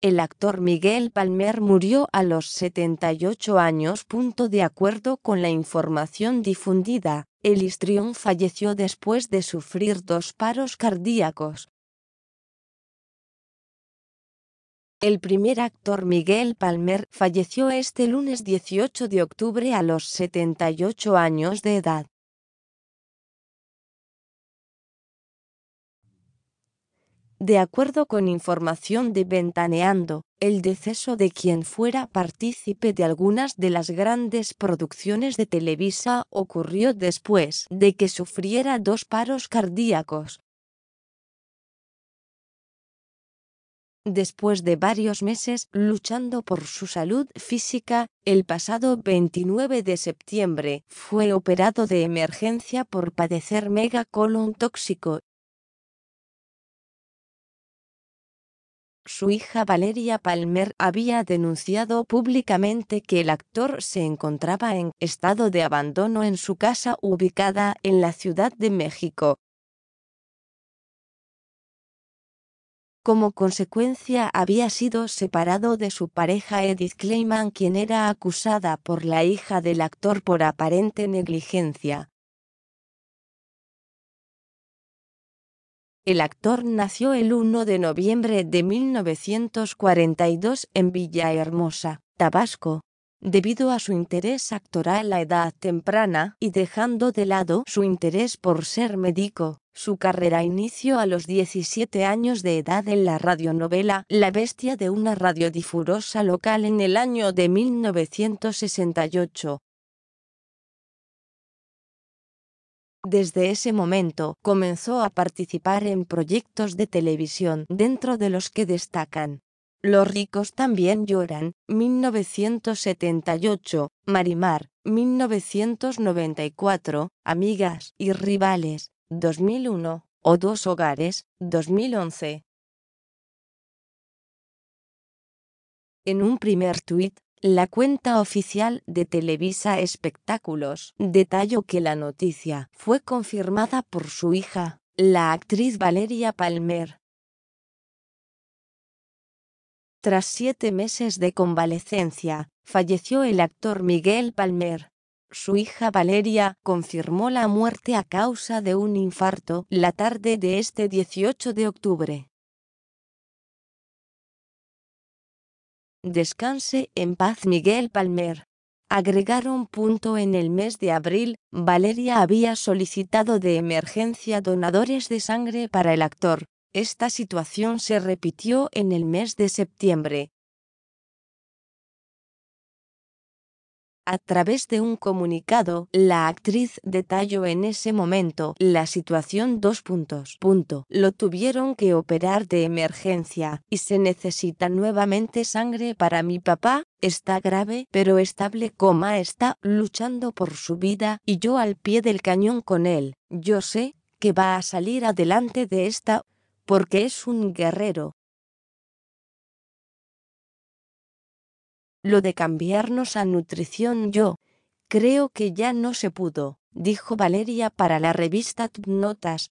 El actor Miguel Palmer murió a los 78 años. De acuerdo con la información difundida, el histrión falleció después de sufrir dos paros cardíacos. El primer actor Miguel Palmer falleció este lunes 18 de octubre a los 78 años de edad. de acuerdo con información de Ventaneando, el deceso de quien fuera partícipe de algunas de las grandes producciones de Televisa ocurrió después de que sufriera dos paros cardíacos. Después de varios meses luchando por su salud física, el pasado 29 de septiembre fue operado de emergencia por padecer megacolon tóxico su hija Valeria Palmer había denunciado públicamente que el actor se encontraba en estado de abandono en su casa ubicada en la Ciudad de México. Como consecuencia había sido separado de su pareja Edith Clayman quien era acusada por la hija del actor por aparente negligencia. El actor nació el 1 de noviembre de 1942 en Villahermosa, Tabasco. Debido a su interés actoral a edad temprana y dejando de lado su interés por ser médico, su carrera inició a los 17 años de edad en la radionovela La Bestia de una radiodifurosa local en el año de 1968, Desde ese momento, comenzó a participar en proyectos de televisión, dentro de los que destacan Los ricos también lloran, 1978, Marimar, 1994, Amigas y rivales, 2001, o Dos hogares, 2011. En un primer tuit, la cuenta oficial de Televisa Espectáculos detalló que la noticia fue confirmada por su hija, la actriz Valeria Palmer. Tras siete meses de convalecencia, falleció el actor Miguel Palmer. Su hija Valeria confirmó la muerte a causa de un infarto la tarde de este 18 de octubre. Descanse en paz Miguel Palmer. Agregaron punto en el mes de abril, Valeria había solicitado de emergencia donadores de sangre para el actor. Esta situación se repitió en el mes de septiembre. A través de un comunicado, la actriz detalló en ese momento la situación dos puntos. Lo tuvieron que operar de emergencia y se necesita nuevamente sangre para mi papá. Está grave, pero estable, coma, está luchando por su vida y yo al pie del cañón con él. Yo sé que va a salir adelante de esta porque es un guerrero, Lo de cambiarnos a nutrición yo, creo que ya no se pudo, dijo Valeria para la revista Tubnotas. Notas.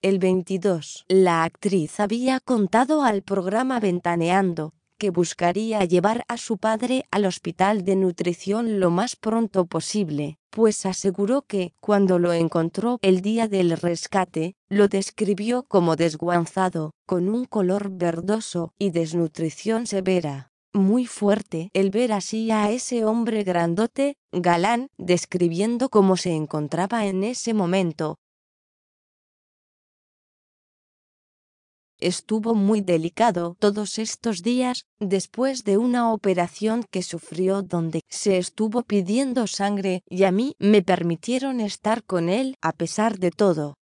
El 22. La actriz había contado al programa Ventaneando buscaría llevar a su padre al hospital de nutrición lo más pronto posible, pues aseguró que, cuando lo encontró el día del rescate, lo describió como desguanzado, con un color verdoso y desnutrición severa muy fuerte el ver así a ese hombre grandote, galán, describiendo cómo se encontraba en ese momento, estuvo muy delicado todos estos días, después de una operación que sufrió donde se estuvo pidiendo sangre y a mí me permitieron estar con él a pesar de todo.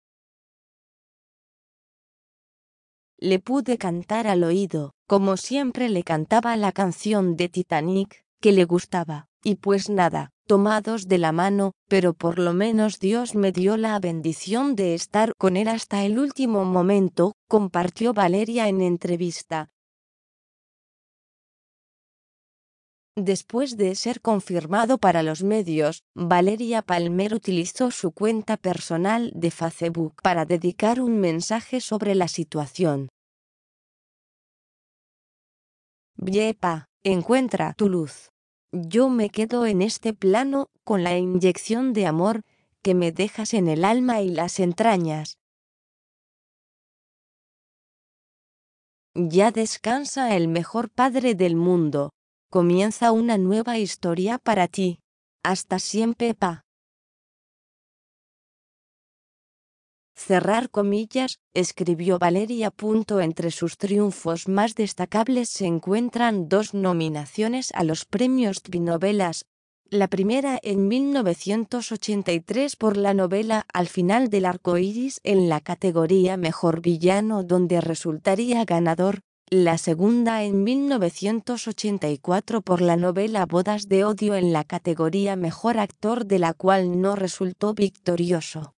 Le pude cantar al oído, como siempre le cantaba la canción de Titanic, que le gustaba, y pues nada, tomados de la mano, pero por lo menos Dios me dio la bendición de estar con él hasta el último momento, compartió Valeria en entrevista. Después de ser confirmado para los medios, Valeria Palmer utilizó su cuenta personal de Facebook para dedicar un mensaje sobre la situación. Viepa, encuentra tu luz. Yo me quedo en este plano, con la inyección de amor, que me dejas en el alma y las entrañas. Ya descansa el mejor padre del mundo. Comienza una nueva historia para ti. Hasta siempre, pa. Cerrar comillas, escribió Valeria. Punto entre sus triunfos más destacables se encuentran dos nominaciones a los premios Novelas. la primera en 1983 por la novela Al final del arco iris en la categoría Mejor Villano, donde resultaría ganador, la segunda en 1984 por la novela Bodas de Odio en la categoría Mejor Actor, de la cual no resultó victorioso.